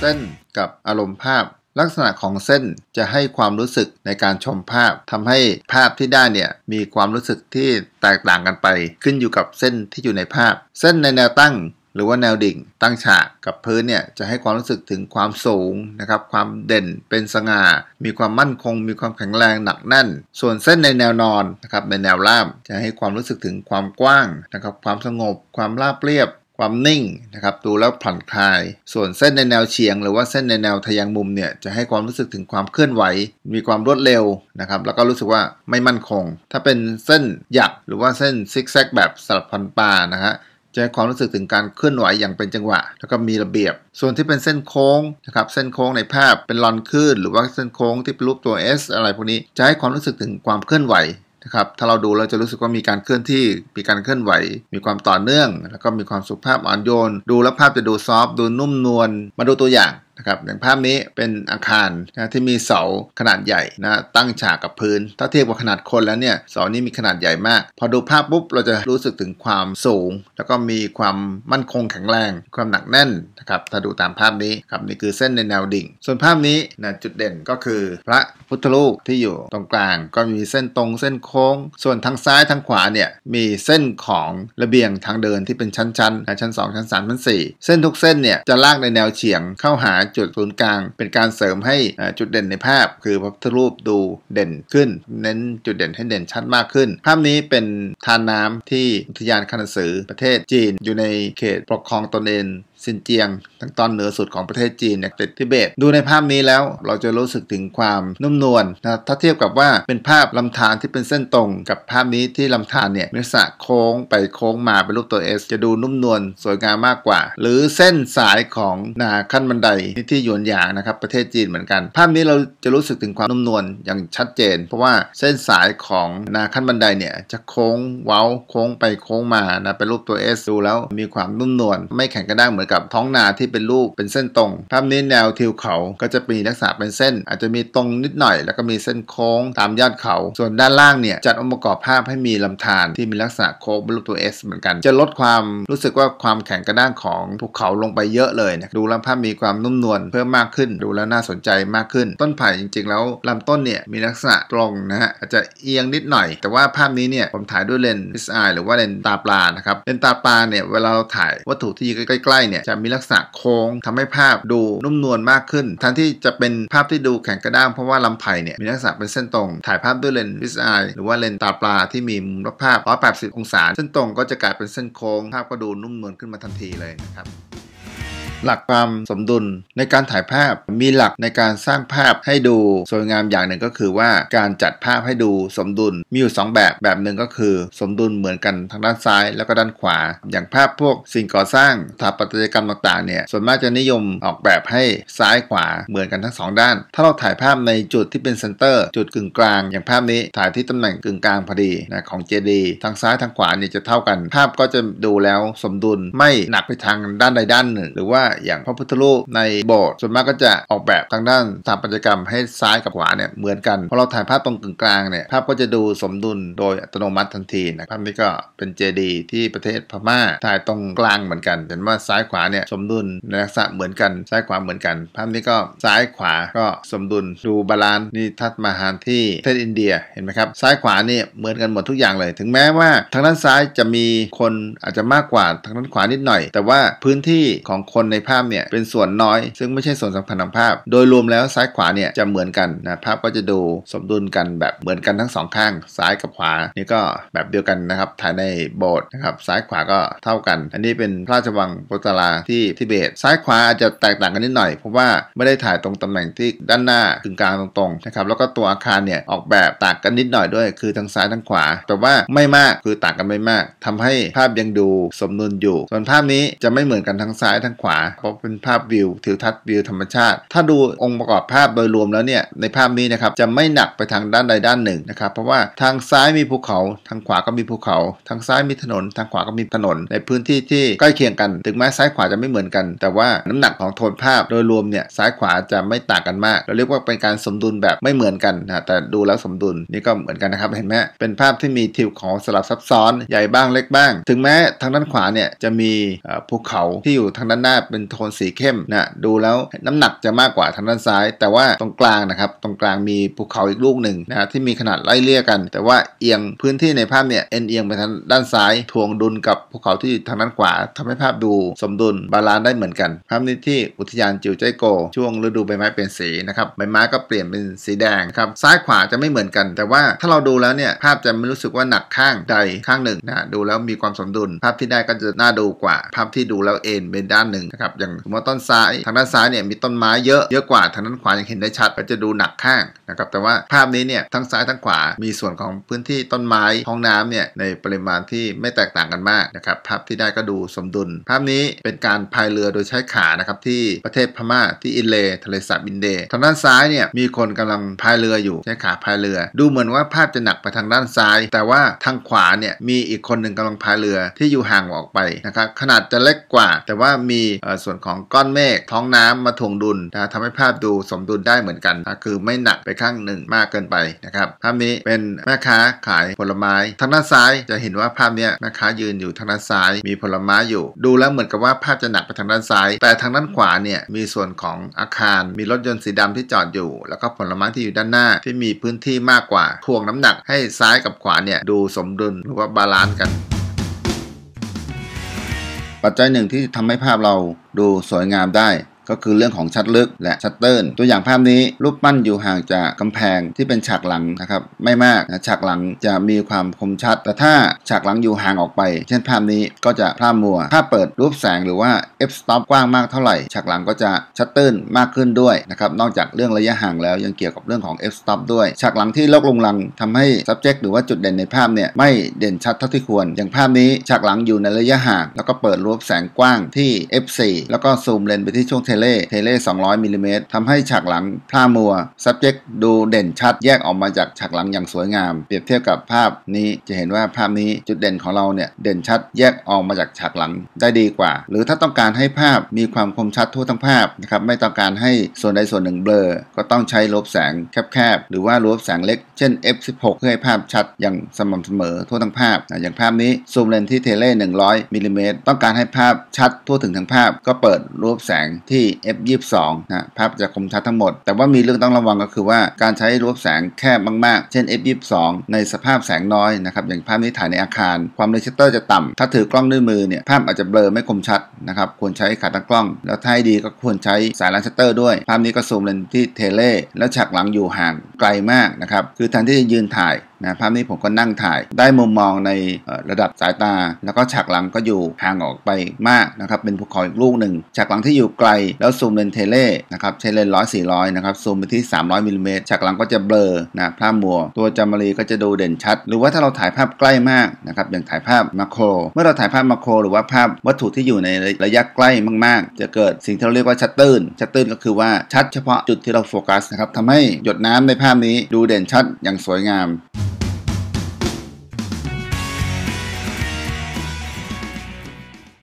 เส้นกับอารมณ์ภาพลักษณะของเส้นจะให้ความรู้สึกในการชมภาพ ทำให้ภาพที่ได้เนี่ยมีความรู้สึกที่แตกต่างกันไป ขึ้นอยู่กับเส้นที่อยู่ในภาพ เส้นในแนวตั้ง หรือว่าแนวดิ่ง ตั้งฉากกับพื้นเนี่ยจะให้ความรู้สึกถึงความสูงนะครับความเด่นเป็นสง่ามีความมั่นคง มีความแข็งแรงหนักแน่นส่วนเส้นในแนวนอนนะครับในแนวราบจะให้ความรู้สึกถึงความกว้างนะครับความสงบความราบเรียบความนิ่งนะครับ ดูแล้วผ่อนคลาย ส่วนเส้นในแนวเฉียงหรือว่าเส้นในแนวทะยยงมุมเนี่ยจะให้ความรู้สึกถึงความเคลื่อนไหว มีความรวดเร็วนะครับ แล้วก็รู้สึกว่าไม่มั่นคง ถ้าเป็นเส้นหยักหรือว่าเส้นซิกแซกแบบสลับพันปานะฮะจะให้ความรู้สึกถึงการเคลื่อนไหวอย่างเป็นจังหวะ แล้วก็มีระเบียบ ส่วนที่เป็นเส้นโค้งนะครับเส้นโค้งในภาพเป็นลอนคลื่นหรือว่าเส้นโค้งที่เป็นรูปตัว S อะไรพวกนี้จะให้ความรู้สึกถึงความเคลื่อนไหวครับ ถ้าเราดูเราจะรู้สึกว่ามีการเคลื่อนที่ มีการเคลื่อนไหว มีความต่อเนื่อง แล้วก็มีความสุภาพอ่อนโยน ดูแล้วภาพจะดูซอฟดูนุ่มนวล มาดูตัวอย่างนะครับอย่างภาพนี้เป็นอาคารนะที่มีเสาขนาดใหญ่นะตั้งฉากกับพื้น ถ้าเทียบกับขนาดคนแล้วเนี่ยเสานี้มีขนาดใหญ่มาก พอดูภาพปุ๊บเราจะรู้สึกถึงความสูง แล้วก็มีความมั่นคงแข็งแรงความหนักแน่นนะครับถ้าดูตามภาพนี้ครับนี่คือเส้นในแนวดิ่ง ส่วนภาพนี้นะจุดเด่นก็คือ พระพุทธรูปที่อยู่ตรงกลาง ก็มีเส้นตรงเส้นโค้ง ส่วนทางซ้ายทางขวาเนี่ยมีเส้นของระเบียงทางเดินที่เป็นชั้นๆนะชั้น2ชั้น3ชั้น4เส้นทุกเส้นเนี่ยจะลากในแนวเฉียงเข้าหาจากจุดศูนย์กลางเป็นการเสริมให้จุดเด่นในภาพ คือพระพุทธรูปดูเด่นขึ้น เน้นจุดเด่นให้เด่นชัดมากขึ้น ภาพนี้เป็นทานน้ำที่อุทยานคันสือประเทศจีน อยู่ในเขตปกครองตนเองซินเจียงทางตอนเหนือสุดของประเทศจีน เนี่ยติดทิเบตดูในภาพนี้แล้วเราจะรู้สึกถึงความนุ่มนวลนะถ้าเทียบกับว่าเป็นภาพลำธารที่เป็นเส้นตรงกับภาพนี้ที่ลำธารเนี่ยมีสระโค้งไปโค้งมาเป็นรูปตัวเอสจะดูนุ่มนวลสวยงามมากกว่า หรือเส้นสายของนาขั้นบันไดที่หยวนหยางนะครับประเทศจีนเหมือนกัน ภาพนี้เราจะรู้สึกถึงความนุ่มนวลอย่างชัดเจน เพราะว่าเส้นสายของนาขั้นบันไดเนี่ยจะโค้งเว้าโค้งไปโค้งมานะเป็นรูปตัวเอสดูแล้วมีความนุ่มนวลไม่แข็งกระด้างเหมือนกับับท้องนาที่เป็นรูปเป็นเส้นตรงภาพนี้แนวทิวเขาก็จะมีลักษณะเป็นเส้น อาจจะมีตรงนิดหน่อย แล้วก็มีเส้นโค้งตามยอดเขาส่วนด้านล่างเนี่ยจัดองค์ประกอบภาพให้มีลำธารที่มีลักษณะโค้งเป็นรูปตัว S เหมือนกัน จะลดความรู้สึกว่าความแข็งกระด้างของภูเขาลงไปเยอะเลยนะดูแล้วภาพมีความนุ่มนวลเพิ่มมากขึ้น ดูแล้วน่าสนใจมากขึ้น ต้นไผ่จริงๆ แล้วลำต้นเนี่ยมีลักษณะตรงนะฮะอาจจะเอียงนิดหน่อยแต่ว่าภาพนี้เนี่ยผมถ่ายด้วยเลนส์ไอหรือว่าเลนส์ตาปลานะครับเลนส์ตาปลาเนี่ยเวลาเราถ่าย วัตถุที่ใกล้ๆเนี่ยเนี่ยจะมีลักษณะโค้งทำให้ภาพดูนุ่มนวลมากขึ้นทั้ที่จะเป็นภาพที่ดูแข็งกระด้าง เพราะว่าลำไผ่เนี่ย มีลักษณะเป็นเส้นตรงถ่ายภาพด้วยเลนส์วิสไอหรือว่าเลนส์ตาปลาที่มีมุมรับภาพ180 องศา เส้นตรงก็จะกลายเป็นเส้นโค้ง ภาพก็ดูนุ่มนวลขึ้นมาทันทีเลยนะครับหลักความสมดุลในการถ่ายภาพมีหลักในการสร้างภาพให้ดูสวยงามอย่างหนึ่งก็คือว่าการจัดภาพให้ดูสมดุลมีอยู่ 2 แบบแบบหนึ่งก็คือ สมดุลเหมือนกันทางด้านซ้ายแล้วก็ด้านขวา อย่างภาพพวกสิ่งก่อสร้างสถาปัตยกรรมต่างๆเนี่ยส่วนมากจะนิยมออกแบบให้ซ้ายขวาเหมือนกันทั้ง 2 ด้าน ถ้าเราถ่ายภาพในจุดที่เป็นเซนเตอร์จุดกึ่งกลาง อย่างภาพนี้ถ่ายที่ตำแหน่งกึ่งกลางพอดีนะของเจดีทางซ้ายทางขวาเนี่ยจะเท่ากัน ภาพก็จะดูแล้ว สมดุลไม่หนักไปทางด้านใดด้านหนึ่งหรือว่าอย่างพระพุทธรูปในโบสถ์ส่วนมากก็จะออกแบบทางด้านสถาปัตยกรรม ให้ซ้ายกับขวาเนี่ยเหมือนกันพอเราถ่ายภาพตรงกลางเนี่ยภาพก็จะดูสมดุลโดยอัตโนมัติทันทีนะภาพนี้ก็เป็นเจดีที่ประเทศพม่าถ่ายตรงกลางเหมือนกัน เห็นว่าซ้ายขวาเนี่ยสมดุลในลักษณะเหมือนกันซ้ายขวาเหมือนกันภาพนี้ก็ซ้ายขวาก็สมดุลดูบาลานซ์นี่ทัศมาหารที่ประเทศอินเดียเห็นไหมครับซ้ายขวานี่เหมือนกันหมดทุกอย่างเลย ถึงแม้ว่าทางด้านซ้ายจะมีคนอาจจะมากกว่าทางด้านขวานิดหน่อย แต่ว่าพื้นที่ของคนในภาพเนี่ยเป็นส่วนน้อยซึ่งไม่ใช่ส่วนสัมคัญของภาพ โดยรวมแล้วซ้ายขวาเนี่ยจะเหมือนกันนะภาพก็จะดูสมดุลกันแบบเหมือนกันทั้งสองข้างซ้ายกับขวา นี่ก็แบบเดียวกันนะครับถ่ายในโบสถ์นะครับซ้ายขวาก็เท่ากัน อันนี้เป็นพระราชวังโปตาราที่ทิเบตซ้ายขวาอาจจะแตกต่างกันนิดหน่อย เพราะว่าไม่ได้ถ่ายตรงตำแหน่งที่ด้านหน้ากึ่งกลางตรงๆนะครับแล้วก็ตัวอาคารเนี่ยออกแบบต่างกันนิดหน่อยด้วย คือทั้งซ้ายทั้งขวา แต่ว่าไม่มากคือต่างกันไม่มาก ทำให้ภาพยังดูสมดุลอยู่ส่วนภาพนี้จะไม่เหมือนกันทั้งซ้ายทั้งขวาเพราะเป็นภาพวิวทิวทัศน์วิวธรรมชาติ ถ้าดูองค์ประกอบภาพโดยรวมแล้วเนี่ยในภาพนี้นะครับจะไม่หนักไปทางด้านใดด้านหนึ่งนะครับเพราะว่าทางซ้ายมีภูเขาทางขวาก็มีภูเขา ทางซ้ายมีถนน ทางขวาก็มีถนน ในพื้นที่ที่ใกล้เคียงกัน ถึงแม้ซ้ายขวาจะไม่เหมือนกัน แต่ว่าน้ำหนักของโทนภาพโดยรวมเนี่ยซ้ายขวาจะไม่ต่างกันมากเราเรียกว่าเป็นการสมดุลแบบไม่เหมือนกันนะแต่ดูแล้วสมดุลนี่ก็เหมือนกันนะครับเห็นไหมเป็นภาพที่มีทิวเขาสลับซับซ้อนใหญ่บ้างเล็กบ้าง ถึงแม้ทางด้านขวาเนี่ยจะมีภูเขาที่อยู่ทางด้านหน้าเป็นเป็นโทนสีเข้มนะดูแล้วน้ำหนักจะมากกว่าทางด้านซ้าย แต่ว่าตรงกลางนะครับ ตรงกลางมีภูเขาอีกลูกหนึ่งนะที่มีขนาดไล่เลี่ยกัน แต่ว่าเอียงพื้นที่ในภาพเนี่ยเอ็นเอียงไปทางด้านซ้ายทวงดุลกับภูเขาที่ทางด้านขวา ทำให้ภาพดูสมดุลบาลานซ์ได้เหมือนกัน ภาพนี้ที่อุทยานจิวใจโกช่วงฤดูใบไม้เปลี่ยนสีนะครับใบไม้ก็เปลี่ยนเป็นสีแดงครับซ้ายขวาจะไม่เหมือนกัน แต่ว่าถ้าเราดูแล้วเนี่ยภาพจะไม่รู้สึกว่าหนักข้างใดข้างหนึ่งนะดูแล้วมีความสมดุลภาพที่ได้ก็จะน่าดูกว่า ภาพที่ดูแล้วเอ็นเป็นด้านหนึ่งนะครับับอย่างสมมติต้นซ้าย ทางด้านซ้ายเนี่ยมีต้นไม้เยอะเยอะกว่าทางด้านขวายังเห็นได้ชัดก็จะดูหนักข้างนะครับแต่ว่าภาพนี้เนี่ยทั้งซ้ายทั้งขวามีส่วนของพื้นที่ต้นไม้ห้องน้ำเนี่ยในปริมาณที่ไม่แตกต่างกันมากนะครับภาพที่ได้ก็ดูสมดุล ภาพนี้เป็นการพายเรือโดยใช้ขานะครับที่ประเทศพม่า ที่อินเลทะเลสาบอินเด ทางด้านซ้ายเนี่ยมีคนกำลังพายเรืออยู่ใช้ขาพายเรือ ดูเหมือนว่าภาพจะหนักไปทางด้านซ้าย แต่ว่าทางขวาเนี่ยมีอีกคนหนึ่งกำลังพายเรือที่อยู่ห่างออกไปนะครับขนาดจะเล็กกว่า แต่ว่ามีส่วนของก้อนเมฆท้องน้ำมาถ่วงดุลทํทำให้ภาพดูสมดุลได้เหมือนกันคือไม่หนักไปข้างหนึ่งมากเกินไปนะครับภาพนี้เป็นแม่ค้าขายผลไม้ ทางด้านซ้ายจะเห็นว่าภาพนี้แม่ค้ายืนอยู่ทางด้านซ้าย มีผลไม้อยู่ดูแล้วเหมือนกับว่าภาพจะหนักไปทางด้านซ้าย แต่ทางด้านขวาเนี่ยมีส่วนของอาคารมีรถยนต์สีดำที่จอดอยู่ แล้วก็ผลไม้ที่อยู่ด้านหน้าที่มีพื้นที่มากกว่าทวงน้ำหนักให้ซ้ายกับขวาเนี่ยดูสมดุลหรือว่าบาลานซ์กันปัจจัยหนึ่งที่ทำให้ภาพเราดูสวยงามได้ก็คือเรื่องของชัดลึกและชัดเติร์ ตัวอย่างภาพนี้รูปปั้นอยู่ห่างจากกำแพงที่เป็นฉากหลังนะครับไม่มากนะฉากหลังจะมีความคมชัด แต่ถ้าฉากหลังอยู่ห่างออกไป เช่นภาพนี้ก็จะพร่ามัว ถ้าเปิดรูปแสงหรือว่า f stop กว้างมากเท่าไหร่ฉากหลังก็จะชัดเติร์มากขึ้นด้วยนะครับนอกจากเรื่องระยะห่างแล้วยังเกี่ยวกับเรื่องของ f stop ด้วย ฉากหลังที่ลกลงลังทำให้ subject หรือว่าจุดเด่นในภาพเนี่ยไม่เด่นชัดเท่าที่ควรอย่างภาพนี้ฉากหลังอยู่ในระยะห่าง แล้วก็เปิดรูปแสงกว้างที่ f4 แล้วก็ซูมเลน ไปที่ช่วงเทเล่เทเล่ 200มิลลิเมตรทำให้ ฉากหลังผ้ามัว subject ดูเด่นชัดแยกออกมาจาก ฉากหลังอย่างสวยงาม เปรียบเทียบกับภาพนี้จะเห็นว่าภาพนี้จุดเด่นของเราเนี่ย เด่นชัดแยกออกมาจากฉากหลังได้ดีกว่า หรือถ้าต้องการให้ภาพมีความคมชัดทั่วทั้งภาพนะครับ ไม่ต้องการให้ส่วนใดส่วนหนึ่งเบลอ ก็ต้องใช้ลบแสงแคบๆ หรือว่าลบแสงเล็ก เช่น f16 เพื่อให้ภาพชัดอย่างสม่ำเสมอทั่วทั้งภาพ อย่างภาพนี้ซูมเลนที่เทเล่100มิลลิเมตรต้องการให้ภาพชัดทั่วถึงทั้งภาพ ก็เปิดรูปแสงที่่ F22 นะภาพจะคมชัดทั้งหมดแต่ว่ามีเรื่องต้องระวังก็คือว่าการใช้รูปแสงแคบมากๆ เช่น F22 ในสภาพแสงน้อยนะครับอย่างภาพนี้ถ่ายในอาคารความเรสเตอร์จะต่ำถ้าถือกล้องด้วยมือเนี่ยภาพอาจจะเบลอไม่คมชัดนะครับควรใช้ขาตั้งกล้อง แล้วถ้าดีก็ควรใช้สายลันชัตเตอร์ด้วย ภาพนี้ก็ซูมเลนที่เทเลแล้วฉากหลังอยู่ห่างไกลมากนะครับคือแทนที่จะยืนถ่ายนะภาพนี้ผมก็นั่งถ่ายได้มุมมองในระดับสายตา แล้วก็ฉากหลังก็อยู่ห่างออกไปมากนะครับเป็นภูเขาอีกลูกหนึ่งฉากหลังที่อยู่ไกล แล้วซูมเลนเทเล่นะครับใช้เลนร้อยสี่ร้อยนะครับซูมไปที่ 300มิลลิเมตรฉากหลังก็จะเบลอนะภาพมัว ตัวจามารีก็จะดูเด่นชัด หรือว่าถ้าเราถ่ายภาพใกล้มากนะครับอย่างถ่ายภาพมาโคร เมื่อเราถ่ายภาพมาโคร หรือว่าภาพวัตถุที่อยู่ในระยะใกล้มาก ๆ จะเกิดสิ่งที่เราเรียกว่าชัดตื้นชัดตื้นก็คือว่าชัด เฉพาะจุดที่เราโฟกัสนะครับทำให้หยดน้ำในภาพนี้ดูเด่นชัดอย่างสวยงาม